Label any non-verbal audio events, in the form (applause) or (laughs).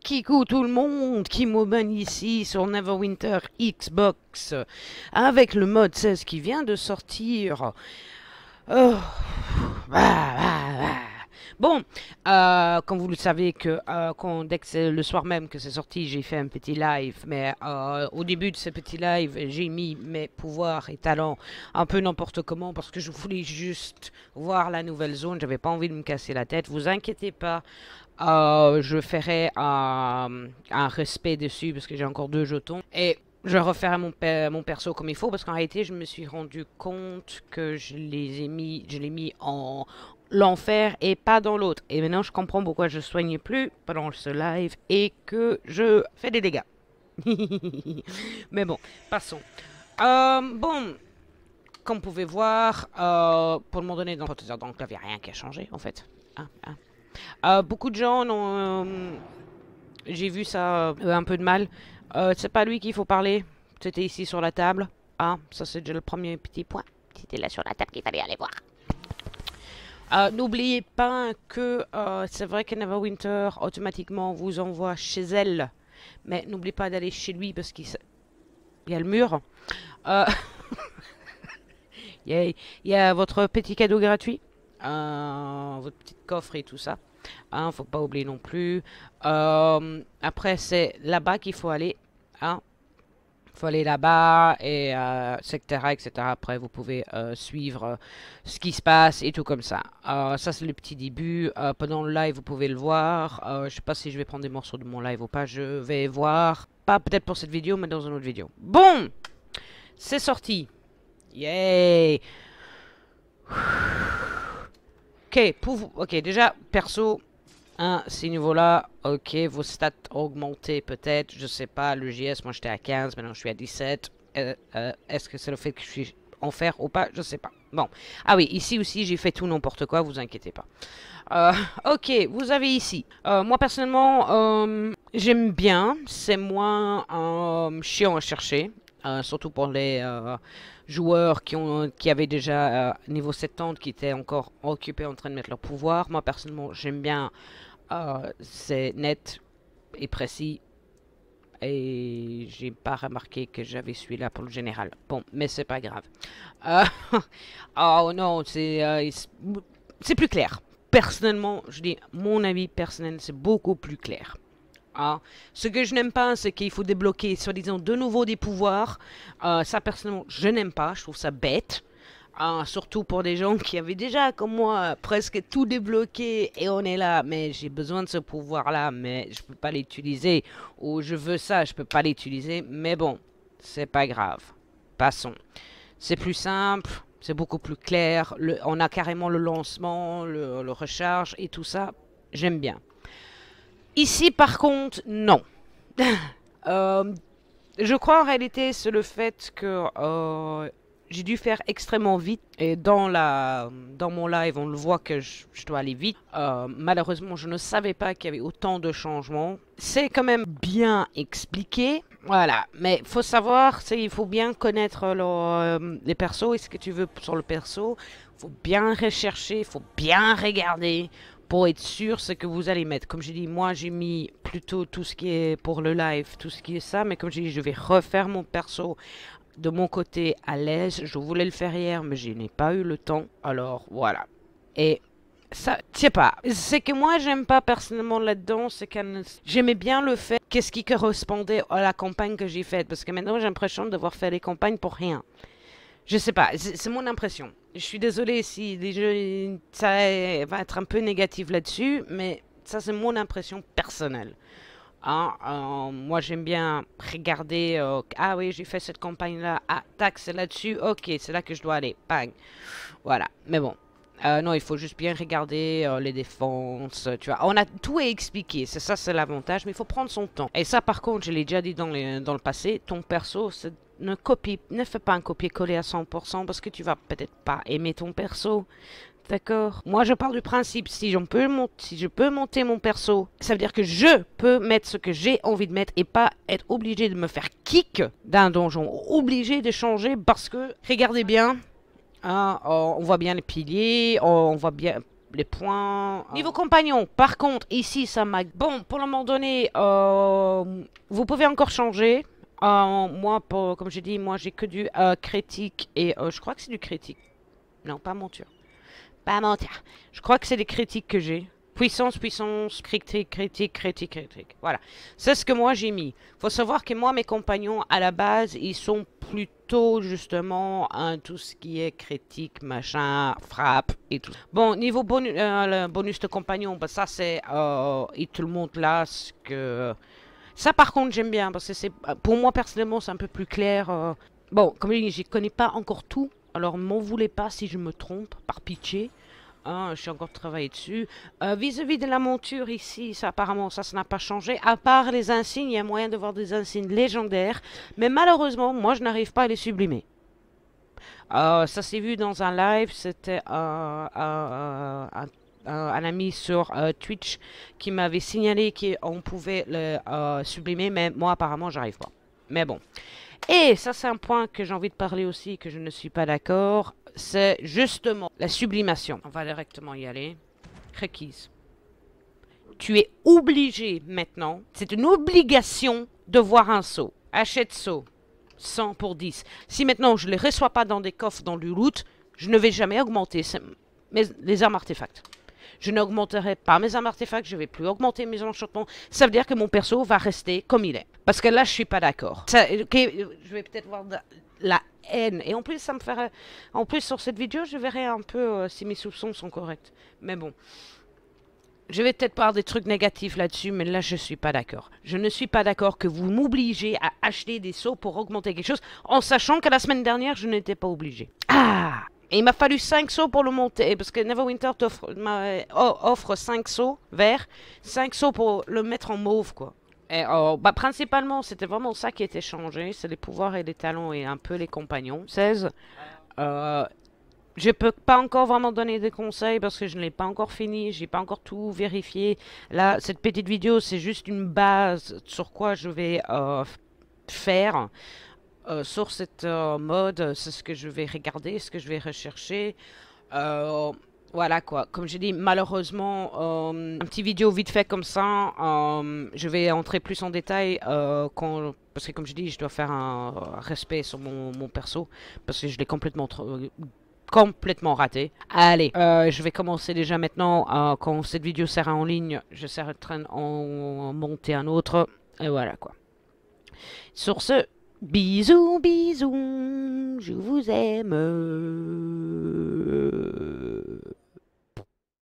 Qui bah, tout le monde qui m'aubaine ici sur Neverwinter Xbox avec le mode 16 qui vient de sortir. Oh, bah, bah, bah. Bon, euh, comme vous le savez, que euh, dès que le soir même que c'est sorti, j'ai fait un petit live. Mais euh, au début de ce petit live, j'ai mis mes pouvoirs et talents un peu n'importe comment parce que je voulais juste voir la nouvelle zone. J'avais pas envie de me casser la tête. Vous inquiétez pas. je ferai un, respect dessus parce que j'ai encore deux jetons. Et je referai mon, mon perso comme il faut parce qu'en réalité je me suis rendu compte que je les ai mis je l'ai mis en, l'enfer et pas dans l'autre. Et maintenant, je comprends pourquoi je soignais plus pendant ce live et que je fais des dégâts. (laughs) Mais bon, passons. Euh, bon, comme vous pouvez voir, euh, pour le moment donné, dans donc il n'y a rien qui a changé, en fait. Ah, ah. Euh, beaucoup de gens ont... J'ai vu ça un peu de mal. c'est pas lui qu'il faut parler. C'était ici sur la table. Ah, ça c'est déjà le premier petit point. C'était là sur la table qu'il fallait aller voir. Euh, n'oubliez pas que euh, c'est vrai que Winter automatiquement vous envoie chez elle. Mais n'oubliez pas d'aller chez lui parce qu'il y a le mur. Euh, (laughs) il, y a, votre petit cadeau gratuit. votre petit coffre et tout ça. ne hein, faut pas oublier non plus. après, c'est là-bas qu'il faut aller. Hein faut aller là-bas, et euh, etc., etc. Après, vous pouvez euh, suivre euh, ce qui se passe et tout comme ça. Euh, ça, c'est le petit début. pendant le live, vous pouvez le voir. je sais pas si je vais prendre des morceaux de mon live ou pas. Je vais voir. Pas peut-être pour cette vidéo, mais dans une autre vidéo. Bon C'est sorti Yay Ok, pour vous... Ok, déjà, perso, Hein, ces niveaux-là, ok, vos stats ont peut-être, je sais pas, le JS, moi j'étais à 15, maintenant je suis à 17. Euh, euh, est-ce que c'est le fait que je suis en ou pas Je sais pas. Bon. Ah oui, ici aussi, j'ai fait tout n'importe quoi, vous inquiétez pas. Euh, ok, vous avez ici. moi, personnellement, j'aime bien. C'est moins chiant à chercher. surtout pour les joueurs qui, ont, qui avaient déjà niveau 70, qui étaient encore occupés en train de mettre leur pouvoir. Moi, personnellement, j'aime bien ah, c'est net et précis. Et j'ai pas remarqué que j'avais celui-là pour le général. Bon, mais c'est pas grave. Euh, (laughs) oh non, c'est euh, c'est plus clair. Personnellement, je dis mon avis personnel, c'est beaucoup plus clair. Ah, ce que je n'aime pas, c'est qu'il faut débloquer, soi-disant, de nouveau des pouvoirs. Euh, ça, personnellement, je n'aime pas. Je trouve ça bête. Ah, surtout pour des gens qui avaient déjà, comme moi, presque tout débloqué et on est là. Mais j'ai besoin de ce pouvoir-là, mais je peux pas l'utiliser. Ou je veux ça, je peux pas l'utiliser. Mais bon, c'est pas grave. Passons. C'est plus simple, c'est beaucoup plus clair. on a carrément le lancement, le, recharge et tout ça. J'aime bien. Ici, par contre, non. (laughs) Euh, je crois en réalité c'est le fait que euh, j'ai dû faire extrêmement vite. Et dans, la, dans mon live, on le voit que je, dois aller vite. Euh, malheureusement, je ne savais pas qu'il y avait autant de changements. C'est quand même bien expliqué. Voilà, mais faut savoir, il faut bien connaître euh, les persos et ce que tu veux sur le perso. faut bien rechercher, faut bien regarder pour être sûr ce que vous allez mettre. Comme j'ai dit, moi j'ai mis plutôt tout ce qui est pour le live, tout ce qui est ça, mais comme j'ai dit, je vais refaire mon perso de mon côté à l'aise. Je voulais le faire hier, mais je n'ai pas eu le temps. Alors voilà. Et ça, je sais pas. Ce que moi j'aime pas personnellement là-dedans, c'est que j'aimais bien le fait qu'est-ce qui correspondait à la campagne que j'ai faite. Parce que maintenant j'ai l'impression de devoir faire les campagnes pour rien. Je sais pas, c'est mon impression. Je suis désolée si ça va être un peu négatif là-dessus, mais ça c'est mon impression personnelle. Hein, euh, moi, j'aime bien regarder. Euh, ah oui, j'ai fait cette campagne-là. Ah, tac, c'est là-dessus. Ok, c'est là que je dois aller. Bang. Voilà. Mais bon. Euh, non, il faut juste bien regarder les défenses, tu vois. On a tout est expliqué, c'est ça, c'est l'avantage, mais il faut prendre son temps. Et ça, par contre, je l'ai déjà dit dans, dans le passé, ton perso, ne copie, ne fais pas un copier-coller à 100% parce que tu vas peut-être pas aimer ton perso. D'accord Moi, je parle du principe, si, peux si je peux monter mon perso, ça veut dire que je peux mettre ce que j'ai envie de mettre et pas être obligé de me faire kick d'un donjon, obligé de changer parce que, regardez bien, hein, on voit bien les piliers, on voit bien les points. Hein. Niveau compagnon, par contre, ici, ça m'a... Bon, pour le moment donné, euh, vous pouvez encore changer. Euh, moi, comme j'ai dit, moi, j'ai que du euh, critique et je crois que c'est du critique. Non, pas monture. Pas mentir. Je crois que c'est des critiques que j'ai. Puissance, puissance, critique, critique, critique, critique. Voilà. C'est ce que moi j'ai mis. Faut savoir que moi, mes compagnons, à la base, ils sont plutôt justement tout ce qui est critique, machin, frappe et tout. Bon, niveau bonus, euh, bonus de compagnon, bah, ça c'est... et euh, tout le monde là, ce que... Ça par contre j'aime bien, parce que c'est pour moi personnellement c'est un peu plus clair. Euh. Bon, comme je dis, je connais pas encore tout, alors, m'en voulez pas si je me trompe, par pitié. Hein, je suis encore travaillé dessus. Euh, vis-à-vis de la monture ici, ça apparemment, ça, n'a pas changé. À part les insignes, il y a moyen de voir des insignes légendaires. Mais malheureusement, moi, je n'arrive pas à les sublimer. Euh, ça s'est vu dans un live, c'était un ami sur euh, Twitch qui m'avait signalé qu'on pouvait le sublimer, mais moi apparemment j'arrive pas. Mais bon. Et ça, c'est un point que j'ai envie de parler aussi, que je ne suis pas d'accord. C'est justement la sublimation. On va directement y aller. Requise. Tu es obligé maintenant, c'est une obligation de voir un seau. Achète sceau, 100 pour 10. Si maintenant je ne les reçois pas dans des coffres dans du loot, je ne vais jamais augmenter mes, les armes artefacts. Je n'augmenterai pas mes armes artefacts, je ne vais plus augmenter mes enchantements. Ça veut dire que mon perso va rester comme il est. Parce que là, je suis pas d'accord. Euh, euh, je vais peut-être voir la haine. Et en plus, ça me ferait... En plus, sur cette vidéo, je verrai un peu euh, si mes soupçons sont corrects. Mais bon. Je vais peut-être voir des trucs négatifs là-dessus, mais là, je ne suis pas d'accord. Je ne suis pas d'accord que vous m'obligez à acheter des sauts pour augmenter quelque chose, en sachant que la semaine dernière, je n'étais pas obligé. Ah et il m'a fallu 5 sauts pour le monter, eh, parce que Neverwinter eh, offre, 5 sauts verts, 5 sauts pour le mettre en mauve, quoi. Et, oh, bah, principalement, c'était vraiment ça qui était changé, c'est les pouvoirs et les talents et un peu les compagnons. 16. Euh, je peux pas encore vraiment donner des conseils parce que je ne l'ai pas encore fini, j'ai pas encore tout vérifié. Là, cette petite vidéo, c'est juste une base sur quoi je vais euh, faire. Euh, sur cette euh, mode, euh, c'est ce que je vais regarder, ce que je vais rechercher. voilà quoi, comme je dis, malheureusement, un petit vidéo vite fait comme ça, je vais entrer plus en détail parce que comme je dis, je dois faire un, respect sur mon, perso, parce que je l'ai complètement complètement raté. Allez, je vais commencer déjà maintenant. quand cette vidéo sera en ligne, je serai en train monter un autre. Et voilà quoi. Sur ce, Bisous, bisous, je vous aime.